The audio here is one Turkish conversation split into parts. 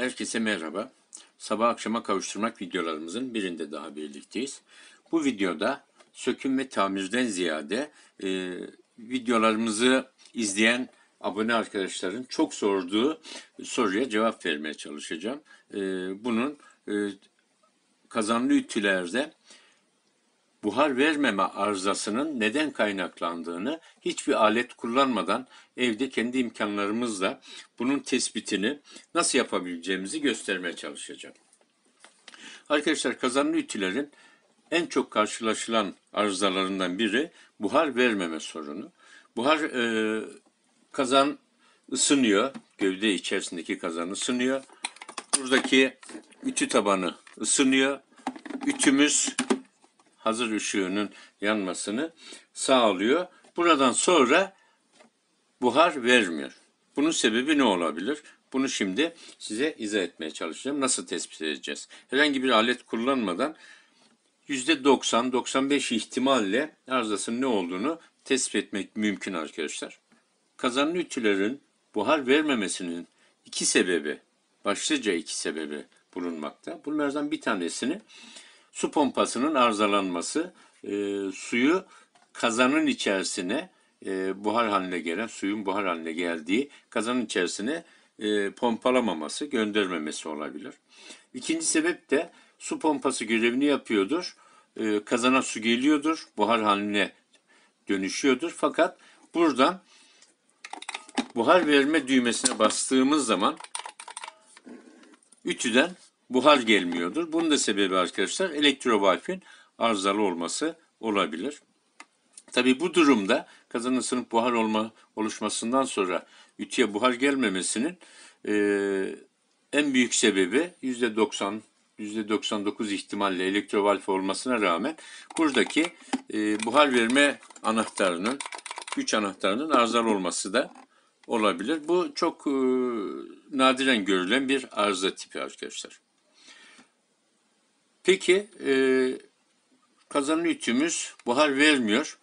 Herkese merhaba. Sabah akşama kavuşturmak videolarımızın birinde daha birlikteyiz. Bu videoda söküm ve tamirden ziyade e, videolarımızı izleyen abone arkadaşların çok sorduğu soruya cevap vermeye çalışacağım. E, bunun e, kazanlı ütülerde buhar vermeme arızasının neden kaynaklandığını hiçbir alet kullanmadan evde kendi imkanlarımızla bunun tespitini nasıl yapabileceğimizi göstermeye çalışacağım. Arkadaşlar kazanlı ütülerin en çok karşılaşılan arızalarından biri buhar vermeme sorunu. Buhar e, kazan ısınıyor, gövde içerisindeki kazan ısınıyor. Buradaki ütü tabanı ısınıyor. Ütümüz hazır ışığının yanmasını sağlıyor. Buradan sonra buhar vermiyor. Bunun sebebi ne olabilir? Bunu şimdi size izah etmeye çalışacağım. Nasıl tespit edeceğiz? Herhangi bir alet kullanmadan %90-95 ihtimalle arızasının ne olduğunu tespit etmek mümkün arkadaşlar. Kazanlı ütülerin buhar vermemesinin iki sebebi, başlıca iki sebebi bulunmakta. Bunlardan bir tanesini Su pompasının arızalanması e, suyu kazanın içerisine e, buhar haline gelen, suyun buhar haline geldiği kazanın içerisine e, pompalamaması, göndermemesi olabilir. İkinci sebep de su pompası görevini yapıyordur. E, kazana su geliyordur, buhar haline dönüşüyordur. Fakat buradan buhar verme düğmesine bastığımız zaman ütüden buhar gelmiyordur. Bunun da sebebi arkadaşlar elektrovalfin arızalı olması olabilir. Tabi bu durumda kazanın sınıf buhar olma, oluşmasından sonra ütüye buhar gelmemesinin e, en büyük sebebi %90 %99 ihtimalle elektrovalf olmasına rağmen buradaki e, buhar verme anahtarının güç anahtarının arızalı olması da olabilir. Bu çok e, nadiren görülen bir arıza tipi arkadaşlar. Peki e, kazanın ütümüz buhar vermiyor.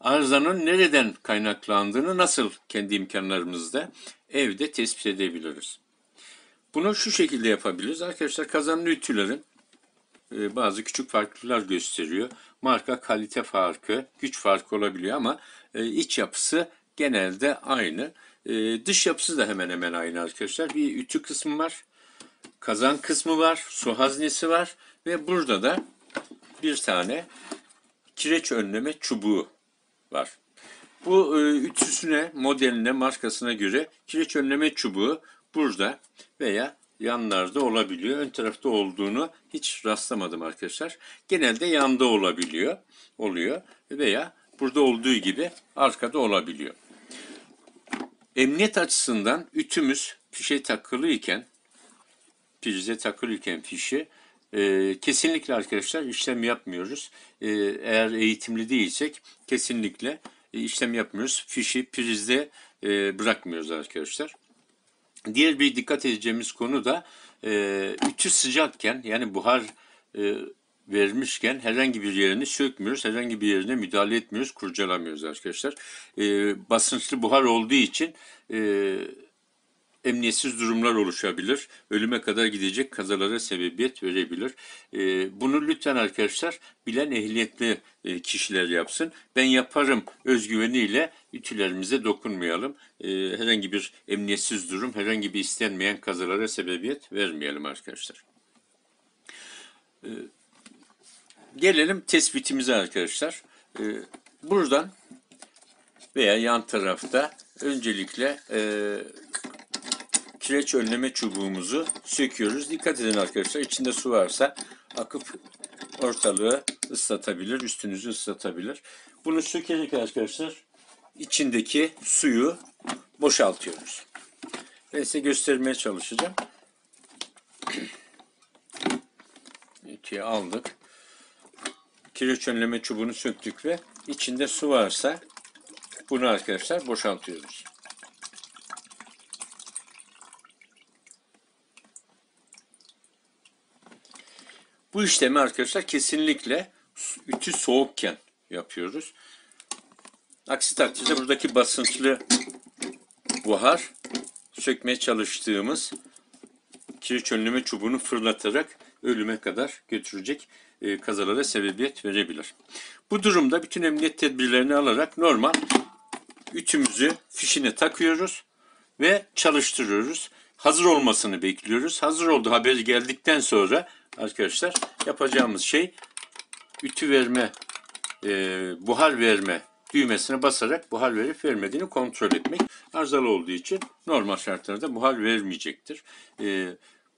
Arızanın nereden kaynaklandığını nasıl kendi imkanlarımızda evde tespit edebiliriz? Bunu şu şekilde yapabiliriz. Arkadaşlar kazanın ütülerin e, bazı küçük farklılar gösteriyor. Marka kalite farkı, güç farkı olabiliyor ama e, iç yapısı genelde aynı. E, dış yapısı da hemen hemen aynı arkadaşlar. Bir ütü kısmı var, kazan kısmı var, su haznesi var ve burada da bir tane kireç önleme çubuğu var. Bu e, ütüsüne, modeline, markasına göre kireç önleme çubuğu burada veya yanlarda olabiliyor. Ön tarafta olduğunu hiç rastlamadım arkadaşlar. Genelde yanda olabiliyor, oluyor veya burada olduğu gibi arkada olabiliyor. Emniyet açısından ütümüz fişe takılıyken, iken, prize takılı iken e, kesinlikle arkadaşlar işlem yapmıyoruz. E, eğer eğitimli değilsek kesinlikle e, işlem yapmıyoruz. Fişi prizde e, bırakmıyoruz arkadaşlar. Diğer bir dikkat edeceğimiz konu da e, ütü sıcakken yani buhar e, vermişken herhangi bir yerini sökmüyoruz, herhangi bir yerine müdahale etmiyoruz, kurcalamıyoruz arkadaşlar. E, basınçlı buhar olduğu için e, emniyetsiz durumlar oluşabilir. Ölüme kadar gidecek kazalara sebebiyet verebilir. E, bunu lütfen arkadaşlar bilen ehliyetli e, kişiler yapsın. Ben yaparım özgüveniyle ütülerimize dokunmayalım. E, herhangi bir emniyetsiz durum, herhangi bir istenmeyen kazalara sebebiyet vermeyelim arkadaşlar. E, gelelim tespitimize arkadaşlar. E, buradan veya yan tarafta öncelikle e, kireç önleme çubuğumuzu söküyoruz. Dikkat edin arkadaşlar içinde su varsa akıp ortalığı ıslatabilir, üstünüzü ıslatabilir. Bunu sökerek arkadaşlar içindeki suyu boşaltıyoruz. Ben size göstermeye çalışacağım. İkiye aldık. Kireç önleme çubuğunu söktük ve içinde su varsa bunu arkadaşlar boşaltıyoruz. Bu işlemi arkadaşlar kesinlikle ütü soğukken yapıyoruz. Aksi takdirde buradaki basınçlı buhar sökmeye çalıştığımız kiriş önleme çubuğunu fırlatarak ölüme kadar götürecek e, kazalara sebebiyet verebilir. Bu durumda bütün emniyet tedbirlerini alarak normal ütümüzü fişine takıyoruz ve çalıştırıyoruz hazır olmasını bekliyoruz. Hazır oldu haber geldikten sonra arkadaşlar yapacağımız şey ütü verme, e, buhar verme düğmesine basarak buhar verip vermediğini kontrol etmek. Arızalı olduğu için normal şartlarda buhar vermeyecektir. E,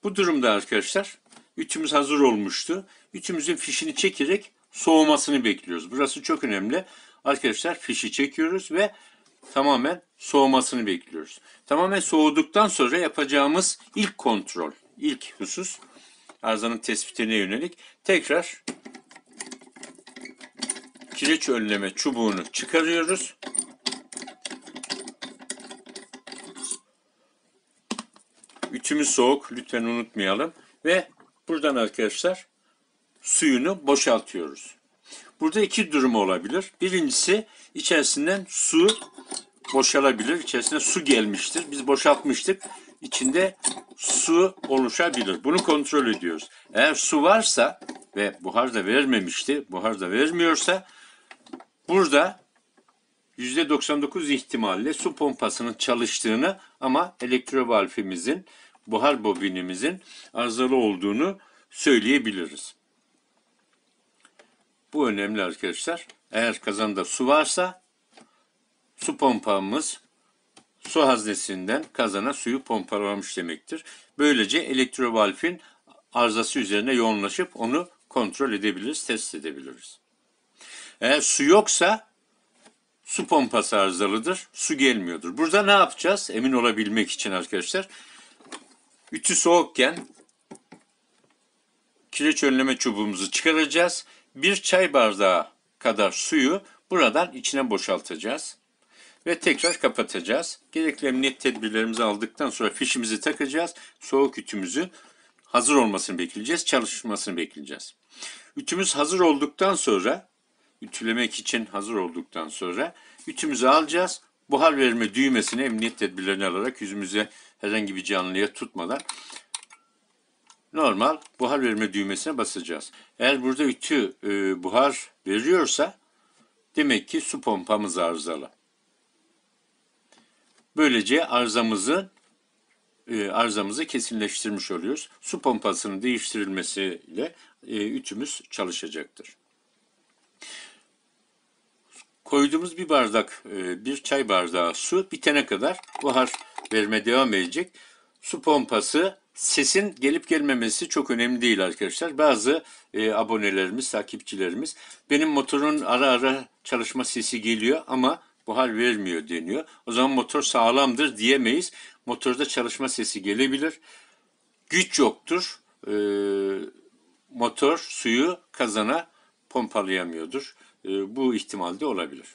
bu durumda arkadaşlar ütümüz hazır olmuştu. Ütümüzün fişini çekerek soğumasını bekliyoruz. Burası çok önemli. Arkadaşlar fişi çekiyoruz ve tamamen soğumasını bekliyoruz. Tamamen soğuduktan sonra yapacağımız ilk kontrol, ilk husus arızanın tespitine yönelik tekrar kireç önleme çubuğunu çıkarıyoruz. Ütümü soğuk lütfen unutmayalım ve buradan arkadaşlar suyunu boşaltıyoruz. Burada iki durum olabilir. Birincisi içerisinden su boşalabilir. İçerisine su gelmiştir. Biz boşaltmıştık. İçinde su oluşabilir. Bunu kontrol ediyoruz. Eğer su varsa ve buhar da vermemişti, buhar da vermiyorsa burada %99 ihtimalle su pompasının çalıştığını ama elektrovalfimizin, buhar bobinimizin arızalı olduğunu söyleyebiliriz. Bu önemli arkadaşlar. Eğer kazanda su varsa su pompamız su haznesinden kazana suyu pompalamış demektir. Böylece elektrovalfin arızası üzerine yoğunlaşıp onu kontrol edebiliriz, test edebiliriz. Eğer su yoksa su pompası arızalıdır, su gelmiyordur. Burada ne yapacağız? Emin olabilmek için arkadaşlar. Ütü soğukken kireç önleme çubuğumuzu çıkaracağız bir çay bardağı kadar suyu buradan içine boşaltacağız. Ve tekrar kapatacağız. Gerekli emniyet tedbirlerimizi aldıktan sonra fişimizi takacağız. Soğuk ütümüzü hazır olmasını bekleyeceğiz. Çalışmasını bekleyeceğiz. Ütümüz hazır olduktan sonra, ütülemek için hazır olduktan sonra ütümüzü alacağız. Buhar verme düğmesini emniyet tedbirlerini alarak yüzümüze herhangi bir canlıya tutmadan normal buhar verme düğmesine basacağız. Eğer burada ütü e, buhar veriyorsa demek ki su pompamız arızalı. Böylece arızamızı e, arızamızı kesinleştirmiş oluyoruz. Su pompasının değiştirilmesiyle e, ütümüz çalışacaktır. Koyduğumuz bir bardak, e, bir çay bardağı su bitene kadar buhar verme devam edecek. Su pompası sesin gelip gelmemesi çok önemli değil arkadaşlar. Bazı e, abonelerimiz, takipçilerimiz benim motorun ara ara çalışma sesi geliyor ama buhar vermiyor deniyor. O zaman motor sağlamdır diyemeyiz. Motorda çalışma sesi gelebilir. Güç yoktur. E, motor suyu kazana pompalayamıyordur. E, bu ihtimalde olabilir.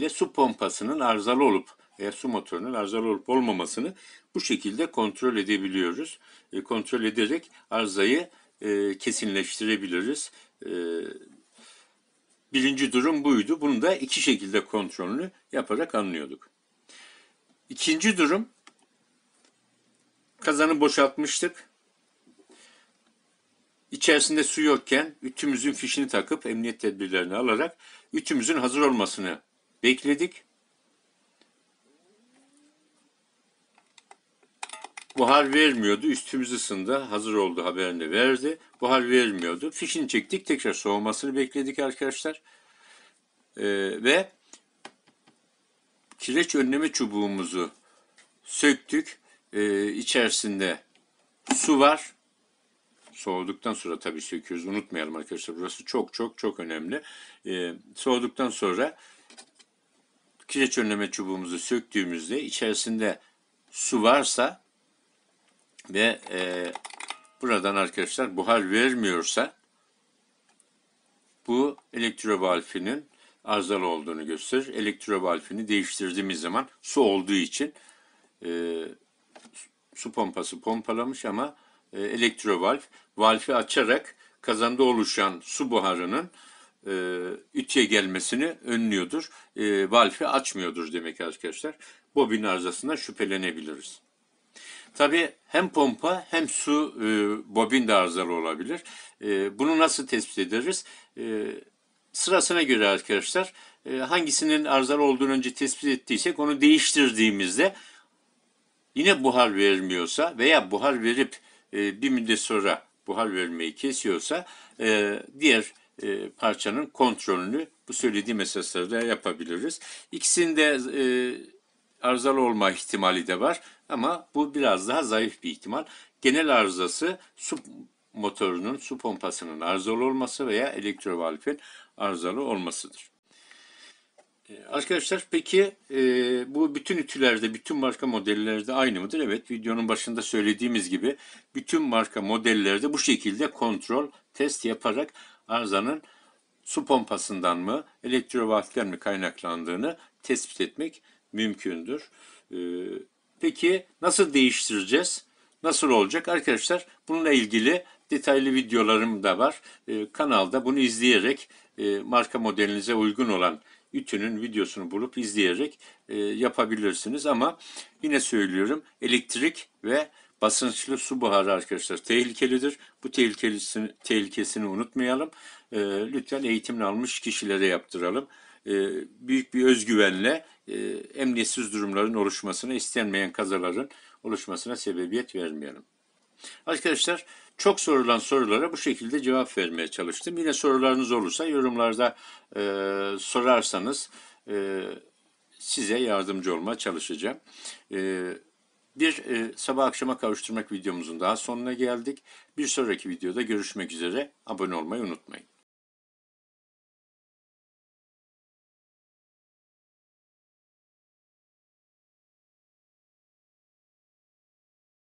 Ve su pompasının arızalı olup veya su motorunun arızalı olup olmamasını bu şekilde kontrol edebiliyoruz. E, kontrol ederek arzayı e, kesinleştirebiliriz. E, birinci durum buydu. Bunu da iki şekilde kontrolünü yaparak anlıyorduk. İkinci durum kazanı boşaltmıştık. İçerisinde su yokken ütümüzün fişini takıp emniyet tedbirlerini alarak ütümüzün hazır olmasını bekledik. Buhar vermiyordu. Üstümüz ısındı. Hazır oldu haberini verdi. Buhar vermiyordu. Fişini çektik. Tekrar soğumasını bekledik arkadaşlar. Ee, ve kireç önleme çubuğumuzu söktük. Ee, içerisinde su var. Soğuduktan sonra tabii söküyoruz. Unutmayalım arkadaşlar. Burası çok çok çok önemli. Ee, soğuduktan sonra kireç önleme çubuğumuzu söktüğümüzde içerisinde su varsa ve e, buradan arkadaşlar buhar vermiyorsa bu elektrovalfinin arızalı olduğunu gösterir. Elektrovalfini değiştirdiğimiz zaman su olduğu için e, su pompası pompalamış ama e, elektrovalf valfi açarak kazanda oluşan su buharının e, ütüye gelmesini önlüyordur. E, valfi açmıyordur demek arkadaşlar. Bobin arızasına şüphelenebiliriz. Tabii hem pompa hem su e, bobin de arızalı olabilir. E, bunu nasıl tespit ederiz? E, sırasına göre arkadaşlar e, hangisinin arızalı olduğunu önce tespit ettiysek onu değiştirdiğimizde yine buhar vermiyorsa veya buhar verip e, bir müddet sonra buhar vermeyi kesiyorsa e, diğer e, parçanın kontrolünü bu söylediğim esaslarda yapabiliriz. İkisinde e, arızalı olma ihtimali de var. Ama bu biraz daha zayıf bir ihtimal. Genel arızası su motorunun, su pompasının arızalı olması veya elektrovalfin arızalı olmasıdır. Ee, arkadaşlar peki e, bu bütün ütülerde, bütün marka modellerde aynı mıdır? Evet videonun başında söylediğimiz gibi bütün marka modellerde bu şekilde kontrol, test yaparak arızanın su pompasından mı, elektrovalften mi kaynaklandığını tespit etmek mümkündür. Ee, Peki nasıl değiştireceğiz? Nasıl olacak? Arkadaşlar bununla ilgili detaylı videolarım da var. E, kanalda bunu izleyerek e, marka modelinize uygun olan ütünün videosunu bulup izleyerek e, yapabilirsiniz. Ama yine söylüyorum elektrik ve basınçlı su buharı arkadaşlar tehlikelidir. Bu tehlikesini, tehlikesini unutmayalım. E, lütfen eğitimini almış kişilere yaptıralım. E, büyük bir özgüvenle e, emniyetsiz durumların oluşmasına, istenmeyen kazaların oluşmasına sebebiyet vermeyelim. Arkadaşlar çok sorulan sorulara bu şekilde cevap vermeye çalıştım. Yine sorularınız olursa yorumlarda e, sorarsanız e, size yardımcı olmaya çalışacağım. E, bir e, sabah akşama kavuşturmak videomuzun daha sonuna geldik. Bir sonraki videoda görüşmek üzere. Abone olmayı unutmayın.